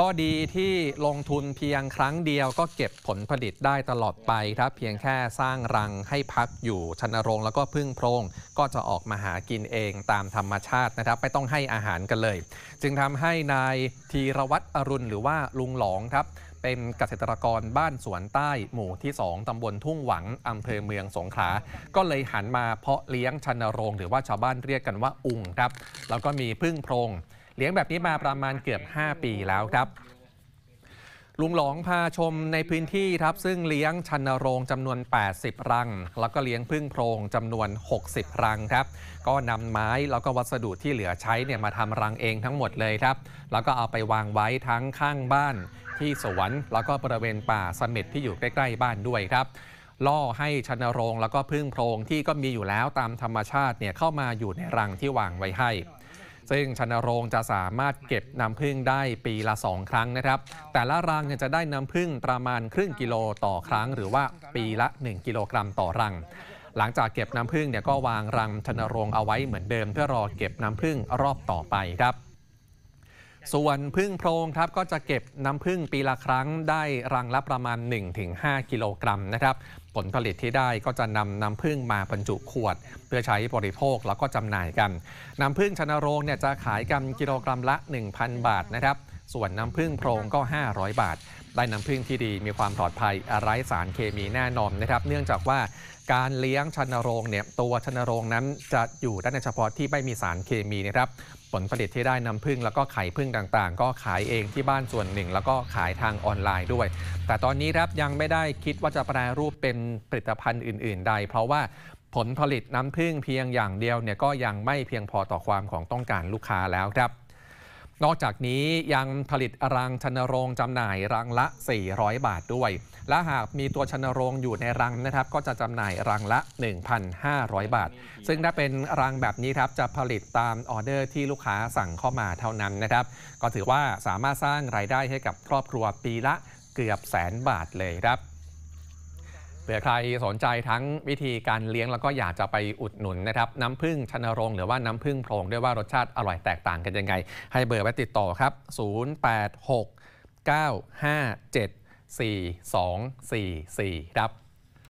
ข้อดีที่ลงทุนเพียงครั้งเดียวก็เก็บผลผลิตได้ตลอดไปครับ เพียงแค่สร้างรังให้พักอยู่ชนรงแล้วก็พึ่งโพรง ก็จะออกมาหากินเองตามธรรมชาตินะครับไม่ต้องให้อาหารกันเลย จึงทำให้นายธีรวัตรอรุณหรือว่าลุงหลองครับ เป็นเกษตรกรบ้านสวนใต้หมู่ที่2ตำบลทุ่งหวังอำเภอเมืองสงขลาก็เลยหันมาเพาะเลี้ยงชันโรงหรือว่าชาวบ้านเรียกกันว่าอุงครับแล้วก็มีพึ่งโพรงเลี้ยงแบบนี้มาประมาณเกือบ 5 ปีแล้วครับ ลุงหลงพาชมในพื้นที่ครับ ซึ่งเลี้ยงชันโรงจำนวน 80 รัง แล้วก็เลี้ยงพึ่งโพรงจำนวน 60 รังครับ ก็นำไม้แล้วก็วัสดุที่เหลือใช้เนี่ยมาทำรังเองทั้งหมดเลยครับ แล้วก็เอาไปวางไว้ทั้งข้างบ้านที่สวนแล้วก็บริเวณป่าสมิทที่อยู่ใกล้ ๆ บ้านด้วยครับ ล่อให้ชันโรงแล้วก็พึ่งโพรงที่ก็มีอยู่แล้วตามธรรมชาติเนี่ยเข้ามาอยู่ในรังที่วางไว้ให้ซึ่งชันโรงจะสามารถเก็บน้ำผึ้งได้ปีละ 2 ครั้งนะครับ แต่ละรังจะได้น้ำผึ้งประมาณครึ่งกิโลต่อครั้ง หรือว่าปีละ 1 กิโลกรัมต่อรัง หลังจากเก็บน้ำผึ้งเนี่ยก็วางรังชันโรงเอาไว้เหมือนเดิม เพื่อรอเก็บน้ำผึ้งรอบต่อไปครับส่วนพึ่งโพรงครับก็จะเก็บน้ำพึ่งปีละครั้งได้รังละประมาณ 1-5 กิโลกรัมนะครับผลผลิตที่ได้ก็จะนำน้ำพึ่งมาบรรจุขวด เพื่อใช้บริโภคแล้วก็จำหน่ายกันน้ำพึ่งชนโรงเนี่ยจะขายกันกิโลกรัมละ 1,000 บาทนะครับส่วนน้ำพึ่งโพรงก็ 500 บาทได้น้ำพึ่งที่ดีมีความปลอดภัยไร้สารเคมีแน่นอนนะครับ เนื่องจากว่าการเลี้ยงชันโรงเนี่ยตัวชันโรงนั้น จะอยู่ได้ในเฉพาะที่ไม่มีสารเคมีนะครับ ผลผลิตที่ได้น้ำพึ่งแล้วก็ไข่พึ่งต่างๆ ก็ขายเองที่บ้านส่วนหนึ่ง แล้วก็ขายทางออนไลน์ด้วย แต่ตอนนี้ครับยังไม่ได้คิดว่าจะแปรรูปเป็นผลิตภัณฑ์อื่น ๆใด เพราะว่าผลผลิตน้ำพึ่งเพียงอย่างเดียวเนี่ยก็ยังไม่เพียงพอต่อความของต้องการลูกค้าแล้วครับนอกจากนี้ยังผลิตรังชนโรงจำหน่ายรังละ 400 บาทด้วย และหากมีตัวชนโรงอยู่ในรังนะครับ ก็จะจำหน่ายรังละ 1,500 บาท ซึ่งถ้าเป็นรังแบบนี้ครับจะผลิตตามออเดอร์ที่ลูกค้าสั่งเข้ามาเท่านั้นนะครับก็ถือว่าสามารถสร้างรายได้ให้กับครอบครัวปีละเกือบแสนบาทเลยครับเผื่อใครสนใจทั้งวิธีการเลี้ยงแล้วก็อยากจะไปอุดหนุนนะครับ น้ำผึ้งชนรงหรือว่าน้ำผึ้งโพรงด้วยว่ารสชาติอร่อยแตกต่างกันยังไง ให้เบอร์ไว้ติดต่อครับ 086 957 4244ครับ